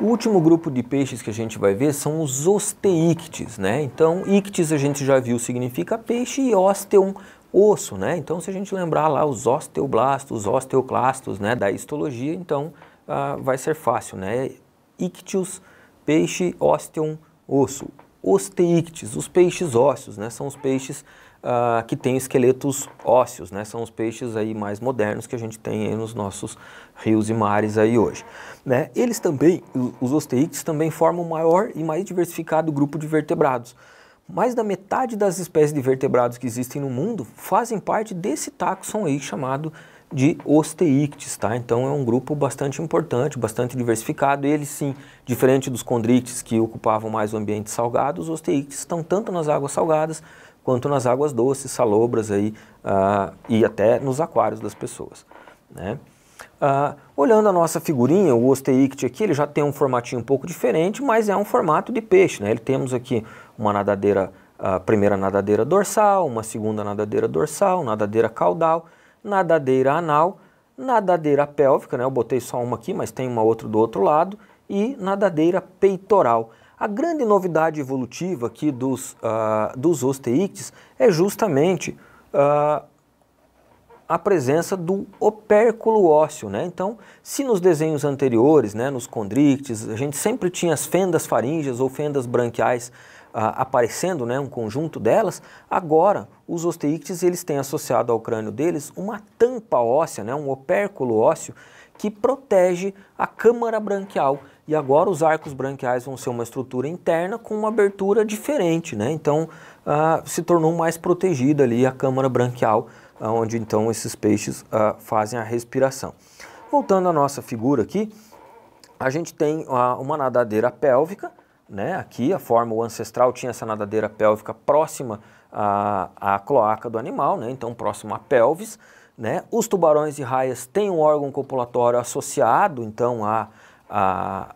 O último grupo de peixes que a gente vai ver são os osteíctes, né? Então, ictes a gente já viu significa peixe e osteum osso, né? Então, se a gente lembrar lá os osteoblastos, os osteoclastos, né, da histologia, então ah, vai ser fácil, né? Ictius, peixe, osteum, osso. Osteíctes, os peixes ósseos, né? São os peixes uh, que têm esqueletos ósseos, né? São os peixes aí mais modernos que a gente tem nos nossos rios e mares aí hoje, né? Eles também, os osteíctes também formam o maior e mais diversificado grupo de vertebrados. Mais da metade das espécies de vertebrados que existem no mundo fazem parte desse taxon aí chamado de osteictes, tá? Então é um grupo bastante importante, bastante diversificado. Eles sim, diferente dos condrictes que ocupavam mais o ambiente salgado, os osteíctes estão tanto nas águas salgadas quanto nas águas doces, salobras aí, uh, e até nos aquários das pessoas. Né? Uh, olhando a nossa figurinha, o Osteict aqui, ele já tem um formatinho um pouco diferente, mas é um formato de peixe. Né? Ele temos aqui uma nadadeira, a ah, primeira nadadeira dorsal, uma segunda nadadeira dorsal, nadadeira caudal, nadadeira anal, nadadeira pélvica, né? eu botei só uma aqui, mas tem uma outra do outro lado, e nadadeira peitoral. A grande novidade evolutiva aqui dos, uh, dos osteictes é justamente uh, a presença do opérculo ósseo. Né? Então, se nos desenhos anteriores, né, nos condrictes, a gente sempre tinha as fendas faríngeas ou fendas branquiais aparecendo, né, um conjunto delas, agora os osteíctes eles têm associado ao crânio deles uma tampa óssea, né, um opérculo ósseo, que protege a câmara branquial. E agora os arcos branquiais vão ser uma estrutura interna com uma abertura diferente, né? Então ah, se tornou mais protegida ali a câmara branquial, onde então esses peixes ah, fazem a respiração. Voltando à nossa figura aqui, a gente tem ah, uma nadadeira pélvica né? Aqui a forma o ancestral tinha essa nadadeira pélvica próxima à, à cloaca do animal, né? Então próximo à pelvis, né? Os tubarões e raias têm um órgão copulatório associado, então a, a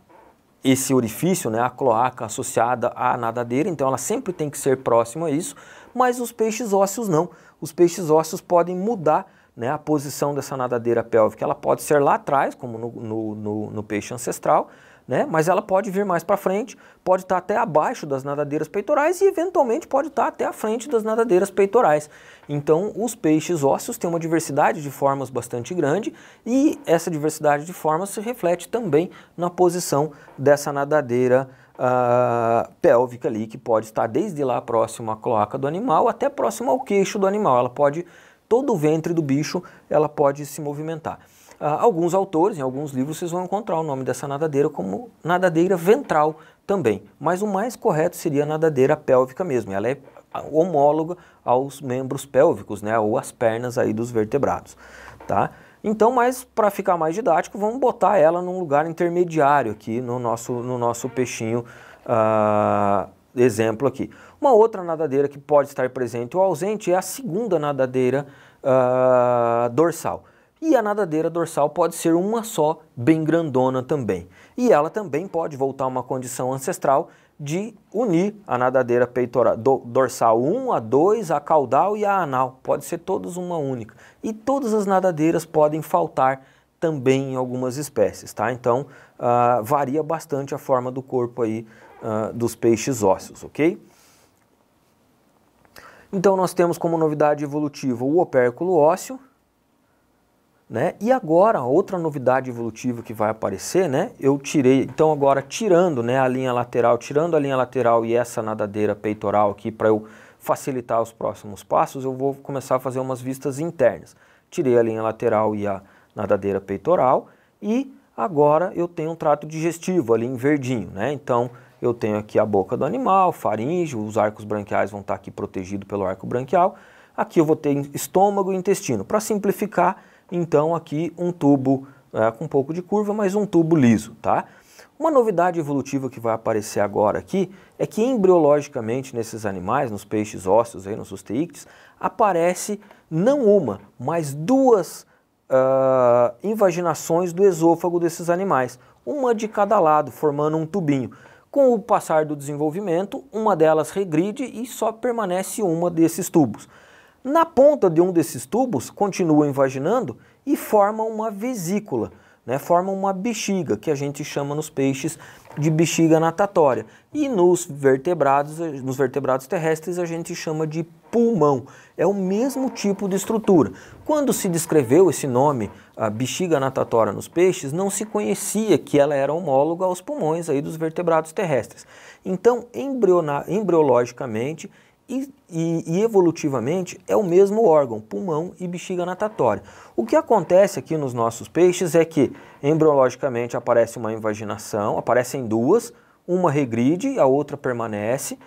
esse orifício, né? A cloaca associada à nadadeira, então ela sempre tem que ser próxima a isso. Mas os peixes ósseos não. Os peixes ósseos podem mudar né, a posição dessa nadadeira pélvica. Ela pode ser lá atrás, como no, no, no, no peixe ancestral, né? Mas ela pode vir mais para frente, pode estar tá até abaixo das nadadeiras peitorais e eventualmente pode estar tá até à frente das nadadeiras peitorais. Então, os peixes ósseos têm uma diversidade de formas bastante grande e essa diversidade de formas se reflete também na posição dessa nadadeira uh, pélvica ali, que pode estar desde lá próximo à cloaca do animal até próximo ao queixo do animal. Ela pode, todo o ventre do bicho, ela pode se movimentar. Ah, alguns autores, em alguns livros, vocês vão encontrar o nome dessa nadadeira como nadadeira ventral também. Mas o mais correto seria a nadadeira pélvica mesmo. Ela é homóloga aos membros pélvicos, né, ou as pernas aí dos vertebrados, tá? Então, mas para ficar mais didático, vamos botar ela num lugar intermediário aqui no nosso, no nosso peixinho uh, exemplo aqui. Uma outra nadadeira que pode estar presente ou ausente é a segunda nadadeira uh, dorsal. E a nadadeira dorsal pode ser uma só, bem grandona também. E ela também pode voltar a uma condição ancestral de unir a nadadeira peitoral do, dorsal 1, a 2, a caudal e a anal. Pode ser todas uma única. E todas as nadadeiras podem faltar também em algumas espécies, tá? Então, uh, varia bastante a forma do corpo aí uh, dos peixes ósseos, ok? Então, nós temos como novidade evolutiva o opérculo ósseo, né? E agora, outra novidade evolutiva que vai aparecer, né? eu tirei, então agora tirando né, a linha lateral, tirando a linha lateral e essa nadadeira peitoral aqui para eu facilitar os próximos passos, eu vou começar a fazer umas vistas internas. Tirei a linha lateral e a nadadeira peitoral e agora eu tenho um trato digestivo ali em verdinho. Né? Então eu tenho aqui a boca do animal, faringe, os arcos branquiais vão estar tá aqui protegidos pelo arco branquial. Aqui eu vou ter estômago e intestino. Para simplificar, então aqui um tubo é, com um pouco de curva, mas um tubo liso, tá? Uma novidade evolutiva que vai aparecer agora aqui é que embriologicamente nesses animais, nos peixes ósseos, aí, nos osteíctes, aparece não uma, mas duas uh, invaginações do esôfago desses animais, uma de cada lado, formando um tubinho. Com o passar do desenvolvimento, uma delas regride e só permanece uma desses tubos. Na ponta de um desses tubos, continua invaginando e forma uma vesícula, né? uma bexiga, que a gente chama nos peixes de bexiga natatória. E nos vertebrados, nos vertebrados terrestres a gente chama de pulmão. É o mesmo tipo de estrutura. Quando se descreveu esse nome, a bexiga natatória nos peixes, não se conhecia que ela era homóloga aos pulmões aí dos vertebrados terrestres. Então, embriologicamente, e, e, e, evolutivamente é o mesmo órgão, pulmão e bexiga natatória. O que acontece aqui nos nossos peixes é que embriologicamente aparece uma invaginação, aparecem duas, uma regride, a outra permanece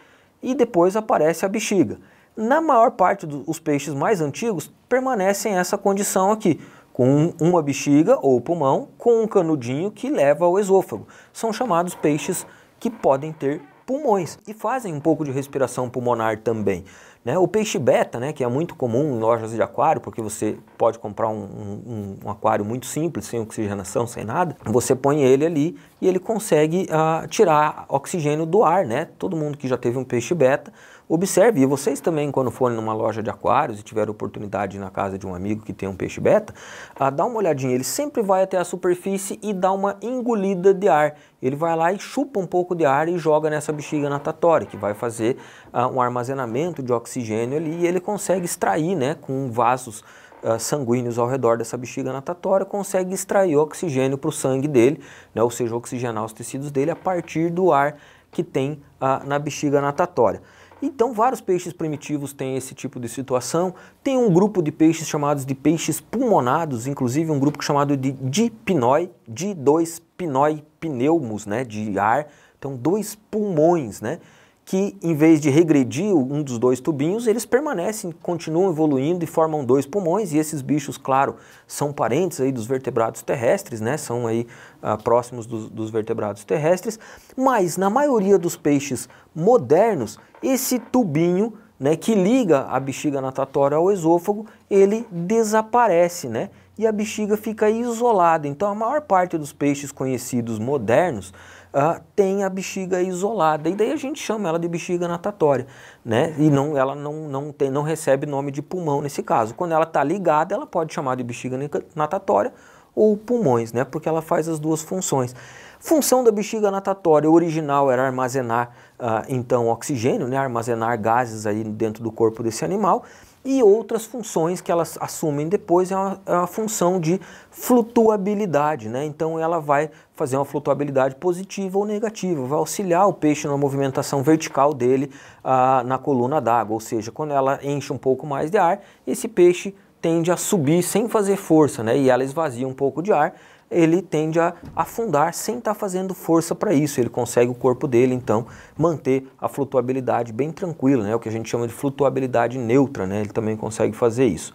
e depois aparece a bexiga. Na maior parte dos peixes mais antigos permanecem essa condição aqui, com uma bexiga ou pulmão com um canudinho que leva ao esôfago. São chamados peixes que podem ter pulmões e fazem um pouco de respiração pulmonar também. Né? O peixe beta, né, que é muito comum em lojas de aquário, porque você pode comprar um, um, um aquário muito simples, sem oxigenação, sem nada, você põe ele ali e ele consegue uh, tirar oxigênio do ar. Né? Todo mundo que já teve um peixe beta Observe, e vocês também, quando forem numa loja de aquários e tiver oportunidade na casa de um amigo que tem um peixe beta, ah, dá uma olhadinha, ele sempre vai até a superfície e dá uma engolida de ar. Ele vai lá e chupa um pouco de ar e joga nessa bexiga natatória, que vai fazer ah, um armazenamento de oxigênio ali e ele consegue extrair né, com vasos ah, sanguíneos ao redor dessa bexiga natatória consegue extrair oxigênio para o sangue dele, né, ou seja, oxigenar os tecidos dele a partir do ar que tem ah, na bexiga natatória. Então, vários peixes primitivos têm esse tipo de situação. Tem um grupo de peixes chamados de peixes pulmonados, inclusive um grupo chamado de dipinoi, de dois pinoi pneumos, né, de ar. Então, dois pulmões, né? que em vez de regredir um dos dois tubinhos, eles permanecem, continuam evoluindo e formam dois pulmões, e esses bichos, claro, são parentes aí dos vertebrados terrestres, né? são aí ah, próximos dos, dos vertebrados terrestres, mas na maioria dos peixes modernos, esse tubinho né, que liga a bexiga natatória ao esôfago, ele desaparece, né? E a bexiga fica isolada. Então, a maior parte dos peixes conhecidos modernos uh, tem a bexiga isolada. E daí a gente chama ela de bexiga natatória, né? E não, ela não, não, tem, não recebe nome de pulmão nesse caso. Quando ela está ligada, ela pode chamar de bexiga natatória ou pulmões, né? Porque ela faz as duas funções. Função da bexiga natatória original era armazenar ah, então oxigênio, né, armazenar gases aí dentro do corpo desse animal e outras funções que elas assumem depois é uma, é uma função de flutuabilidade, né? Então ela vai fazer uma flutuabilidade positiva ou negativa, vai auxiliar o peixe na movimentação vertical dele ah, na coluna d'água, ou seja, quando ela enche um pouco mais de ar, esse peixe tende a subir sem fazer força, né? E ela esvazia um pouco de ar, ele tende a afundar sem estar tá fazendo força para isso. Ele consegue o corpo dele, então, manter a flutuabilidade bem tranquila, né? o que a gente chama de flutuabilidade neutra, né? ele também consegue fazer isso.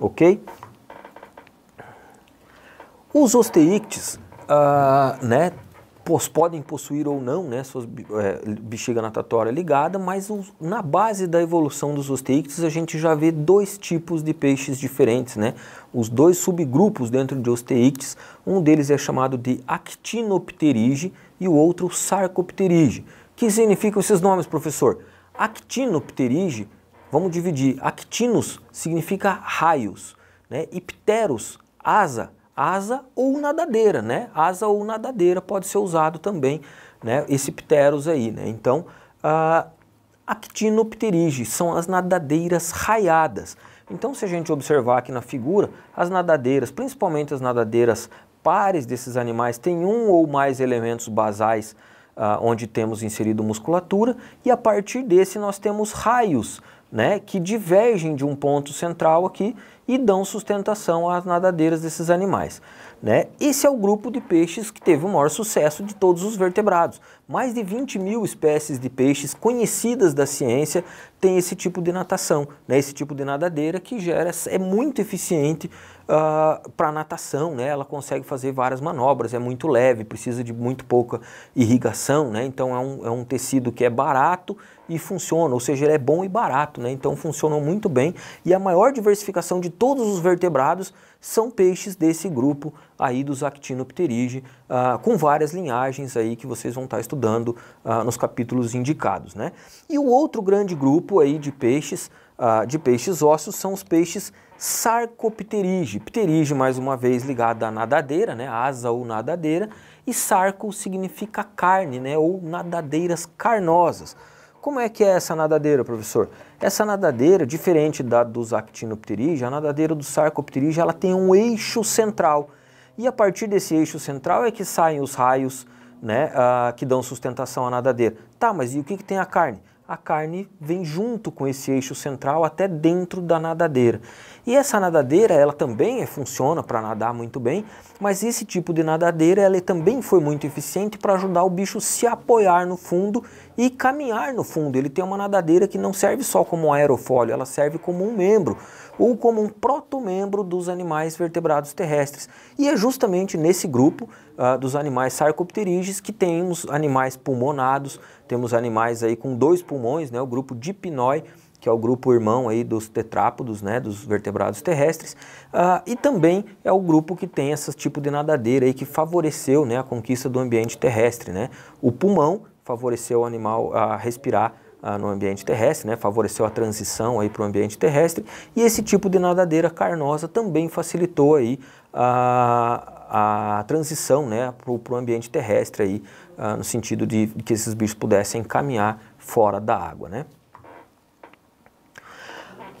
Ok? Os osteíctes, uh, né, podem possuir ou não né, suas é, bexiga natatória ligada, mas os, na base da evolução dos osteíctes a gente já vê dois tipos de peixes diferentes, né? os dois subgrupos dentro de osteíctes, um deles é chamado de actinopterige e o outro sarcopterige. O que significam esses nomes, professor? Actinopterige, vamos dividir, actinos significa raios, né? e pteros, asa, asa ou nadadeira, né? Asa ou nadadeira pode ser usado também, né? Esse pteros aí, né? Então, a actinopterige são as nadadeiras raiadas. Então, se a gente observar aqui na figura, as nadadeiras, principalmente as nadadeiras pares desses animais, têm um ou mais elementos basais uh, onde temos inserido musculatura e a partir desse nós temos raios né, que divergem de um ponto central aqui e dão sustentação às nadadeiras desses animais. Né? Esse é o grupo de peixes que teve o maior sucesso de todos os vertebrados, mais de 20 mil espécies de peixes conhecidas da ciência têm esse tipo de natação, né? esse tipo de nadadeira que gera, é muito eficiente uh, ah, para natação, né? ela consegue fazer várias manobras, é muito leve, precisa de muito pouca irrigação, né? então é um, é um tecido que é barato e funciona, ou seja, ele é bom e barato, né? então funcionam muito bem e a maior diversificação de todos os vertebrados são peixes desse grupo aí dos Actinopterige, uh, ah, com várias linhagens aí que vocês vão estar tá estudando uh, nos capítulos indicados, né? E o outro grande grupo aí de peixes, uh, de peixes ósseos, são os peixes Sarcopterige. Pterige, mais uma vez, ligada à nadadeira, né? Asa ou nadadeira. E sarco significa carne, né? Ou nadadeiras carnosas. Como é que é essa nadadeira, professor? Essa nadadeira, diferente da dos actinopterige, a nadadeira do sarcopterige, ela tem um eixo central e a partir desse eixo central é que saem os raios né, uh, que dão sustentação à nadadeira. Tá, mas e o que, que tem a carne? A carne vem junto com esse eixo central até dentro da nadadeira. E essa nadadeira, ela também funciona para nadar muito bem, mas esse tipo de nadadeira, ela também foi muito eficiente para ajudar o bicho se apoiar no fundo e caminhar no fundo. Ele tem uma nadadeira que não serve só como um aerofólio, ela serve como um membro, ou como um proto-membro dos animais vertebrados terrestres. E é justamente nesse grupo uh, dos animais sarcopterígees que temos animais pulmonados, temos animais aí com dois pulmões, né, o grupo Dipnoi, que é o grupo irmão aí dos tetrápodos, né, dos vertebrados terrestres, uh, e também é o grupo que tem esse tipo de nadadeira aí que favoreceu né, a conquista do ambiente terrestre. Né? O pulmão favoreceu o animal a respirar ah, no ambiente terrestre, né? favoreceu a transição para o ambiente terrestre, e esse tipo de nadadeira carnosa também facilitou aí a, a transição né? para o ambiente terrestre, aí, ah, no sentido de, de que esses bichos pudessem caminhar fora da água. Né?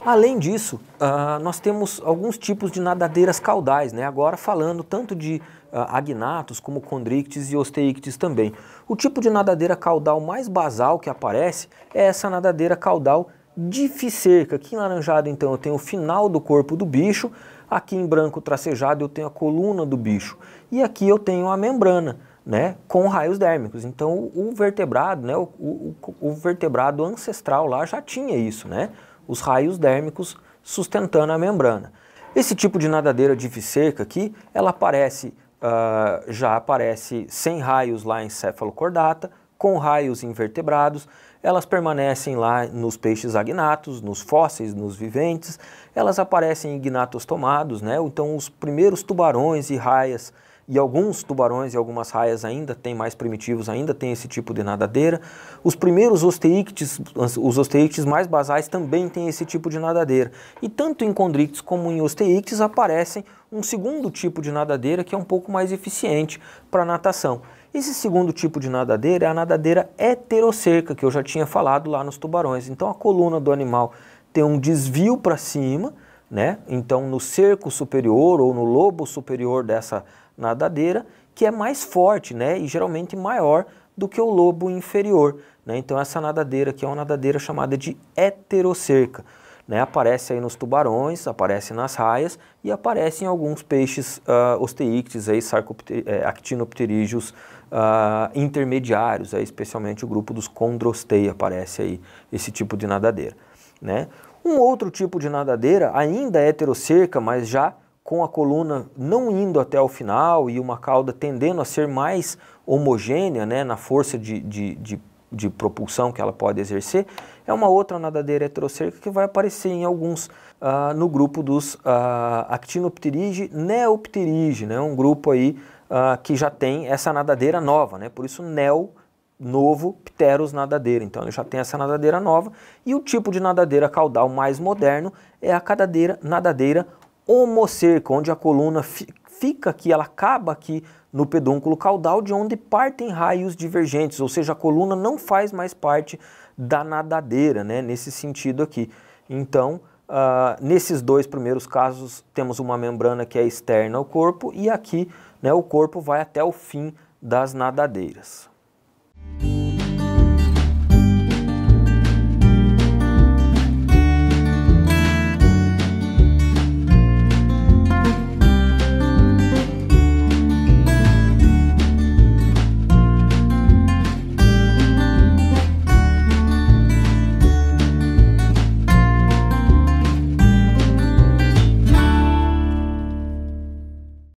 Além disso, ah, nós temos alguns tipos de nadadeiras caudais, né? agora falando tanto de ah, agnatos, como condrictes e Osteictes também. O tipo de nadadeira caudal mais basal que aparece é essa nadadeira caudal dificerca. Aqui laranjado então eu tenho o final do corpo do bicho, aqui em branco tracejado eu tenho a coluna do bicho e aqui eu tenho a membrana. Né, com raios dérmicos. Então o vertebrado, né, o, o, o vertebrado ancestral lá já tinha isso, né, os raios dérmicos sustentando a membrana. Esse tipo de nadadeira de aqui, ela aparece uh, já aparece sem raios lá em cefalocordata, com raios invertebrados, elas permanecem lá nos peixes agnatos, nos fósseis, nos viventes, elas aparecem em tomados né? então os primeiros tubarões e raias e alguns tubarões e algumas raias ainda têm mais primitivos, ainda têm esse tipo de nadadeira. Os primeiros osteíctes, os osteíctes mais basais também têm esse tipo de nadadeira. E tanto em condrictes como em osteíctes aparecem um segundo tipo de nadadeira que é um pouco mais eficiente para natação. Esse segundo tipo de nadadeira é a nadadeira heterocerca, que eu já tinha falado lá nos tubarões. Então a coluna do animal tem um desvio para cima, né? Então no cerco superior ou no lobo superior dessa nadadeira, que é mais forte né, e geralmente maior do que o lobo inferior. Né? Então essa nadadeira que é uma nadadeira chamada de heterocerca. Né? Aparece aí nos tubarões, aparece nas raias e aparece em alguns peixes uh, ah, osteiictes, aí, é, actinopterígeos uh, intermediários, aí, especialmente o grupo dos condrostei aparece aí esse tipo de nadadeira. Né? Um outro tipo de nadadeira, ainda heterocerca, mas já com a coluna não indo até o final e uma cauda tendendo a ser mais homogênea né, na força de, de, de, de propulsão que ela pode exercer, é uma outra nadadeira heterocerca que vai aparecer em alguns, ah, no grupo dos uh, ah, Actinopterige Neopterige, né, um grupo aí ah, que já tem essa nadadeira nova, né, por isso neo novo Pteros nadadeira. Então ele já tem essa nadadeira nova e o tipo de nadadeira caudal mais moderno é a nadadeira homocerco, onde a coluna fica aqui, ela acaba aqui no pedúnculo caudal, de onde partem raios divergentes, ou seja, a coluna não faz mais parte da nadadeira, né, nesse sentido aqui. Então, uh, nesses dois primeiros casos, temos uma membrana que é externa ao corpo e aqui né, o corpo vai até o fim das nadadeiras.